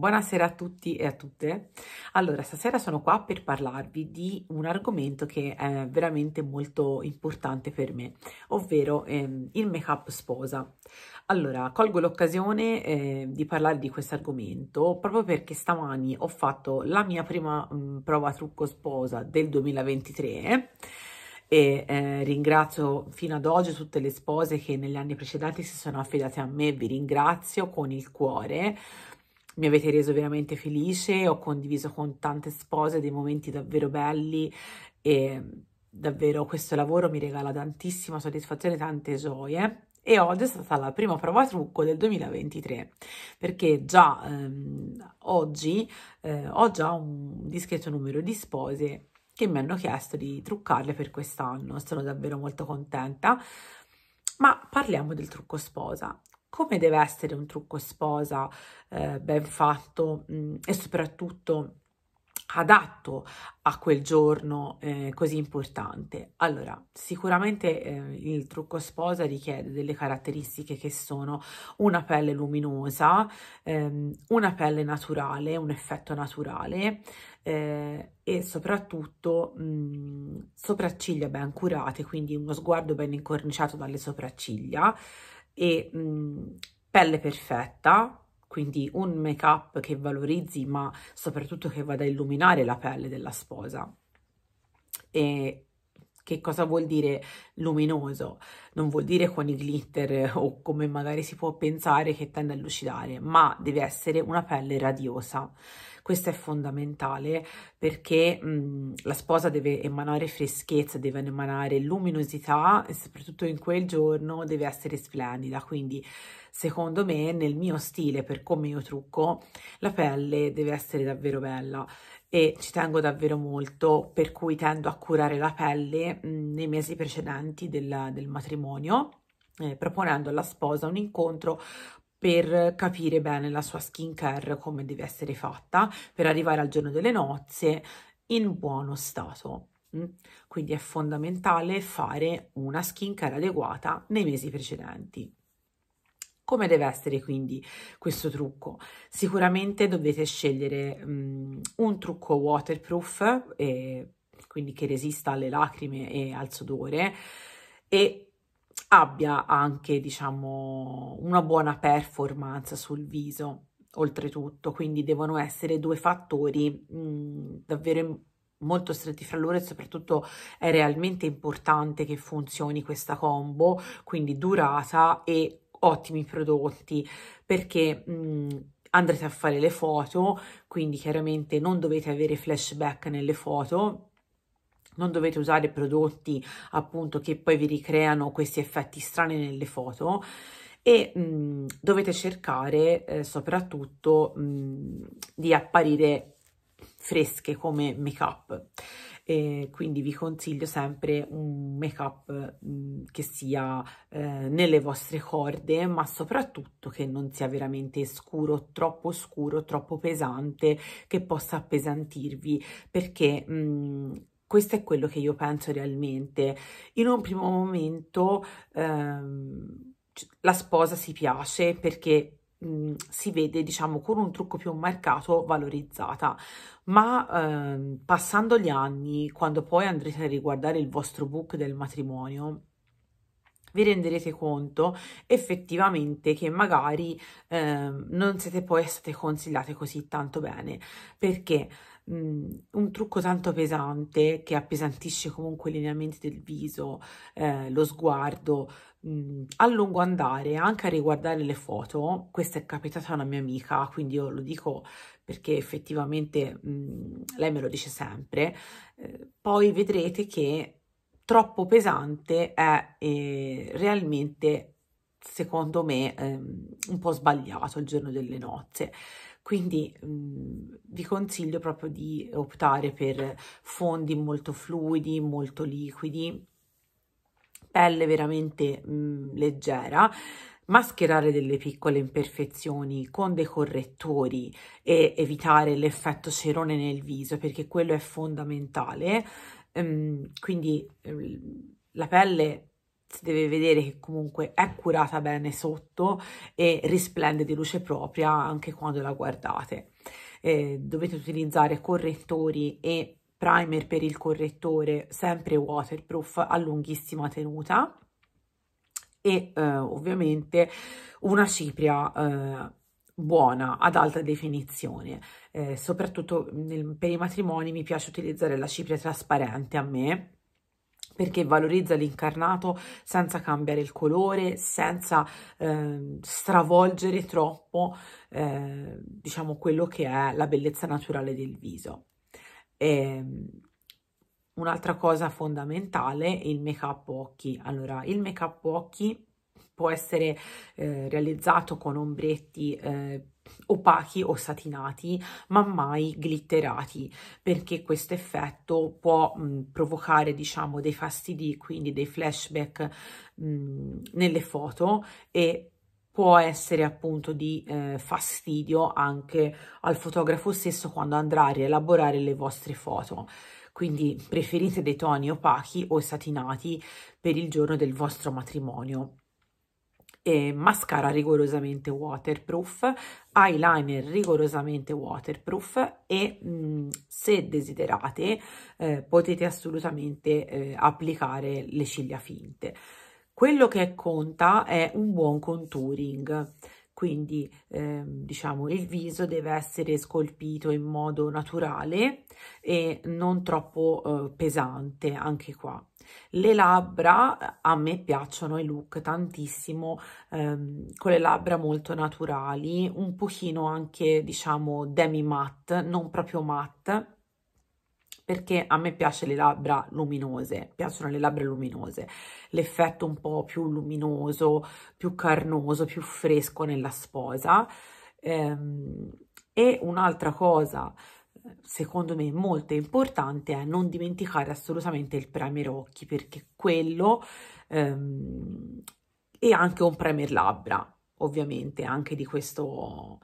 Buonasera a tutti e a tutte. Allora, stasera sono qua per parlarvi di un argomento che è veramente molto importante per me, ovvero ehm, il make-up sposa. Allora, colgo l'occasione eh, di parlare di questo argomento proprio perché stamani ho fatto la mia prima mh, prova trucco sposa del 2023 e eh, ringrazio fino ad oggi tutte le spose che negli anni precedenti si sono affidate a me, vi ringrazio con il cuore mi avete reso veramente felice, ho condiviso con tante spose dei momenti davvero belli e davvero questo lavoro mi regala tantissima soddisfazione, tante gioie e oggi è stata la prima prova trucco del 2023 perché già ehm, oggi eh, ho già un discreto numero di spose che mi hanno chiesto di truccarle per quest'anno, sono davvero molto contenta ma parliamo del trucco sposa come deve essere un trucco sposa eh, ben fatto mh, mm, e soprattutto adatto a quel giorno eh, così importante. Allora, sicuramente eh, il trucco sposa richiede delle caratteristiche che sono una pelle luminosa, ehm, una pelle naturale, un effetto naturale eh, e soprattutto mh, mm, sopracciglia ben curate, quindi uno sguardo ben incorniciato dalle sopracciglia, e mh, mm, pelle perfetta, quindi un make up che valorizzi ma soprattutto che vada a illuminare la pelle della sposa e che cosa vuol dire luminoso? Non vuol dire con i glitter eh, o come magari si può pensare che tende a lucidare, ma deve essere una pelle radiosa. Questo è fondamentale perché mh, la sposa deve emanare freschezza, deve emanare luminosità e soprattutto in quel giorno deve essere splendida. Quindi, secondo me, nel mio stile, per come io trucco, la pelle deve essere davvero bella e ci tengo davvero molto, per cui tendo a curare la pelle mh, mm, nei mesi precedenti del, del matrimonio, eh, proponendo alla sposa un incontro per capire bene la sua skin care, come deve essere fatta, per arrivare al giorno delle nozze in buono stato. Mm? Quindi è fondamentale fare una skin care adeguata nei mesi precedenti. Come deve essere quindi questo trucco? Sicuramente dovete scegliere um, un trucco waterproof, e, quindi che resista alle lacrime e al sudore e abbia anche diciamo una buona performance sul viso oltretutto quindi devono essere due fattori mh, mm, davvero molto stretti fra loro e soprattutto è realmente importante che funzioni questa combo quindi durata e ottimi prodotti perché mh, andrete a fare le foto, quindi chiaramente non dovete avere flashback nelle foto, non dovete usare prodotti appunto che poi vi ricreano questi effetti strani nelle foto e mh, dovete cercare eh, soprattutto mh, di apparire fresche come make up e quindi vi consiglio sempre un make up mm, che sia eh, nelle vostre corde ma soprattutto che non sia veramente scuro troppo scuro troppo pesante che possa appesantirvi perché mh, mm, questo è quello che io penso realmente in un primo momento ehm, la sposa si piace perché si vede, diciamo, con un trucco più marcato valorizzata, ma eh, passando gli anni, quando poi andrete a riguardare il vostro book del matrimonio, vi renderete conto effettivamente che magari eh, non siete poi state consigliate così tanto bene perché mh, un trucco tanto pesante che appesantisce comunque i lineamenti del viso, eh, lo sguardo, Mhmm, a lungo andare, anche a riguardare le foto, questa è capitata a una mia amica, quindi io lo dico perché effettivamente mh, mhmm, lei me lo dice sempre, eh, poi vedrete che troppo pesante è eh, realmente, secondo me, ehm, un po' sbagliato il giorno delle nozze. Quindi mh, mhmm, vi consiglio proprio di optare per fondi molto fluidi, molto liquidi, pelle veramente mh, mm, leggera, mascherare delle piccole imperfezioni con dei correttori e evitare l'effetto cerone nel viso perché quello è fondamentale. Ehm, quindi ehm, la pelle si deve vedere che comunque è curata bene sotto e risplende di luce propria anche quando la guardate. Eh, dovete utilizzare correttori e primer per il correttore, sempre waterproof a lunghissima tenuta e eh, ovviamente una cipria eh, buona ad alta definizione eh, soprattutto nel, per i matrimoni mi piace utilizzare la cipria trasparente a me perché valorizza l'incarnato senza cambiare il colore, senza eh, stravolgere troppo eh, diciamo quello che è la bellezza naturale del viso. Ehm, un'altra cosa fondamentale è il make up occhi. Allora, il make up occhi può essere eh, realizzato con ombretti eh, opachi o satinati, ma mai glitterati, perché questo effetto può mh, mm, provocare, diciamo, dei fastidi, quindi dei flashback mh, mm, nelle foto e può essere appunto di eh, fastidio anche al fotografo stesso quando andrà a rielaborare le vostre foto. Quindi preferite dei toni opachi o satinati per il giorno del vostro matrimonio. E mascara rigorosamente waterproof, eyeliner rigorosamente waterproof e mh, mm, se desiderate eh, potete assolutamente eh, applicare le ciglia finte. Quello che conta è un buon contouring, quindi eh, diciamo il viso deve essere scolpito in modo naturale e non troppo eh, pesante anche qua le labbra a me piacciono i look tantissimo ehm, con le labbra molto naturali un pochino anche diciamo demi matte non proprio matte perché a me piace le labbra luminose, piacciono le labbra luminose, l'effetto un po' più luminoso, più carnoso, più fresco nella sposa. Ehm, e un'altra cosa, secondo me, molto importante è non dimenticare assolutamente il primer occhi, perché quello ehm, e anche un primer labbra, ovviamente, anche di questo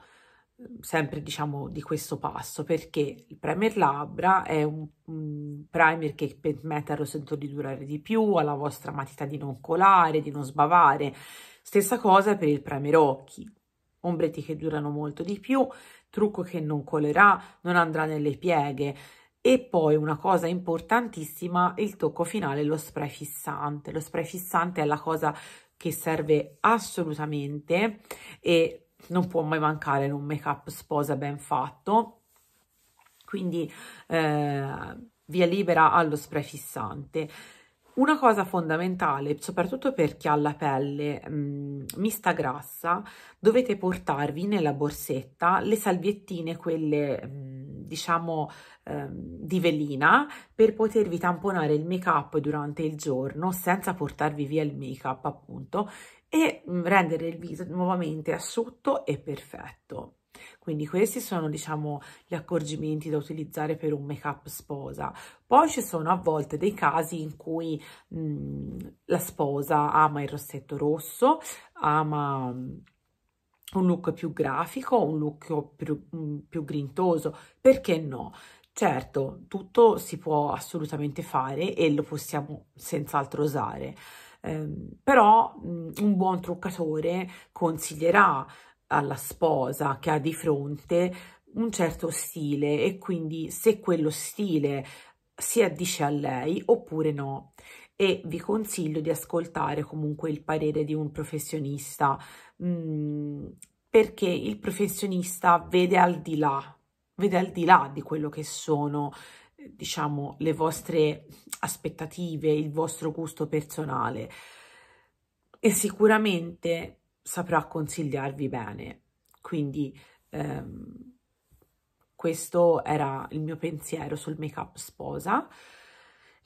sempre diciamo di questo passo perché il primer labbra è un, un primer che permette al rosetto di durare di più, alla vostra matita di non colare, di non sbavare. Stessa cosa per il primer occhi, ombretti che durano molto di più, trucco che non colerà, non andrà nelle pieghe. E poi una cosa importantissima, il tocco finale, lo spray fissante. Lo spray fissante è la cosa che serve assolutamente e non può mai mancare in un make up sposa ben fatto quindi eh, via libera allo spray fissante una cosa fondamentale, soprattutto per chi ha la pelle mh, mm, mista grassa, dovete portarvi nella borsetta le salviettine, quelle mh, mm, diciamo eh, di velina, per potervi tamponare il make-up durante il giorno senza portarvi via il make-up appunto e mm, rendere il viso nuovamente asciutto e perfetto. Quindi questi sono, diciamo, gli accorgimenti da utilizzare per un make-up sposa. Poi ci sono a volte dei casi in cui mh, mm, la sposa ama il rossetto rosso, ama mm, un look più grafico, un look più, più grintoso, perché no? Certo, tutto si può assolutamente fare e lo possiamo senz'altro usare Ehm, però mh, un buon truccatore consiglierà alla sposa che ha di fronte un certo stile e quindi se quello stile si addice a lei oppure no e vi consiglio di ascoltare comunque il parere di un professionista mh, mhmm, perché il professionista vede al di là, vede al di là di quello che sono diciamo, le vostre aspettative, il vostro gusto personale e sicuramente saprà consigliarvi bene. Quindi ehm, questo era il mio pensiero sul make-up sposa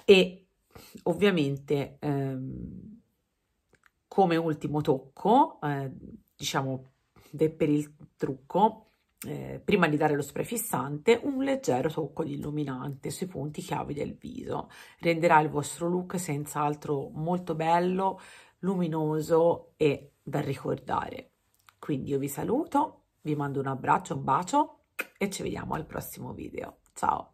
e ovviamente ehm, come ultimo tocco, eh, diciamo per il trucco, eh, prima di dare lo spray fissante, un leggero tocco di illuminante sui punti chiavi del viso. Renderà il vostro look senz'altro molto bello, luminoso e da ricordare. Quindi io vi saluto, vi mando un abbraccio, un bacio e ci vediamo al prossimo video. Ciao!